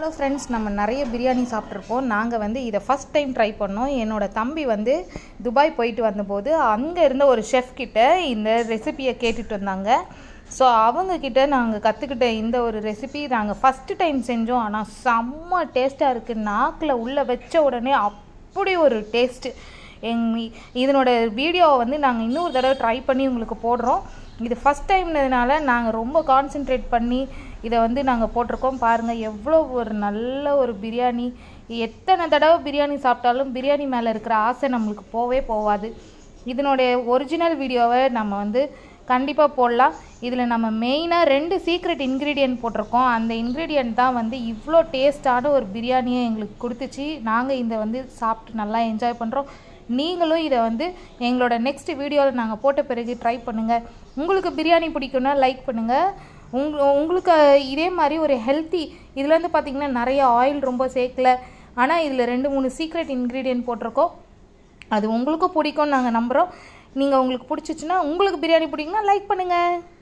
hello friends நம்ம நிறைய பிரியாணி சாப்பிட்ருப்போம் நாங்கள் வந்து இதை ஃபஸ்ட் டைம் ட்ரை பண்ணோம் என்னோடய தம்பி வந்து துபாய் போயிட்டு வந்தபோது அங்கே இருந்த ஒரு ஷெஃப் கிட்ட இந்த ரெசிபியை கேட்டுட்டு வந்தாங்க ஸோ அவங்கக்கிட்ட நாங்கள் கற்றுக்கிட்ட இந்த ஒரு ரெசிபி நாங்கள் ஃபஸ்ட்டு டைம் செஞ்சோம் ஆனால் செம்ம டேஸ்ட்டாக இருக்குது நாக்கில் உள்ளே வச்ச உடனே அப்படி ஒரு டேஸ்ட்டு எங் இதனோட வீடியோவை வந்து நாங்கள் இன்னொரு தடவை ட்ரை பண்ணி உங்களுக்கு போடுறோம் இது ஃபஸ்ட் டைம்னதுனால நாங்கள் ரொம்ப கான்சென்ட்ரேட் பண்ணி இதை வந்து நாங்கள் போட்டிருக்கோம் பாருங்கள் எவ்வளோ ஒரு நல்ல ஒரு பிரியாணி எத்தனை தடவை பிரியாணி சாப்பிட்டாலும் பிரியாணி மேலே இருக்கிற ஆசை நம்மளுக்கு போவே போகாது இதனுடைய ஒரிஜினல் வீடியோவை நம்ம வந்து கண்டிப்பாக போடலாம் இதில் நம்ம மெயினாக ரெண்டு சீக்ரெட் இன்க்ரீடியன்ட் போட்டிருக்கோம் அந்த இன்க்ரீடியன்ட் தான் வந்து இவ்வளோ டேஸ்ட்டான ஒரு பிரியாணியை எங்களுக்கு கொடுத்துச்சு நாங்கள் இதை வந்து சாப்பிட்டு நல்லா என்ஜாய் பண்ணுறோம் நீங்களும் இதை வந்து எங்களோட நெக்ஸ்ட் வீடியோவில் நாங்கள் போட்ட பிறகு ட்ரை பண்ணுங்கள் உங்களுக்கு பிரியாணி பிடிக்குன்னா லைக் பண்ணுங்கள் உங் உங்களுக்கு இதே மாதிரி ஒரு ஹெல்த்தி இதில் வந்து பார்த்திங்கன்னா நிறைய ஆயில் ரொம்ப சேர்க்கல ஆனால் இதில் ரெண்டு மூணு சீக்ரெட் இன்க்ரீடியன்ட் போட்டிருக்கோம் அது உங்களுக்கும் பிடிக்கும்னு நாங்கள் நம்புகிறோம் நீங்கள் உங்களுக்கு பிடிச்சிச்சுன்னா உங்களுக்கு பிரியாணி பிடிக்குன்னா லைக் பண்ணுங்கள்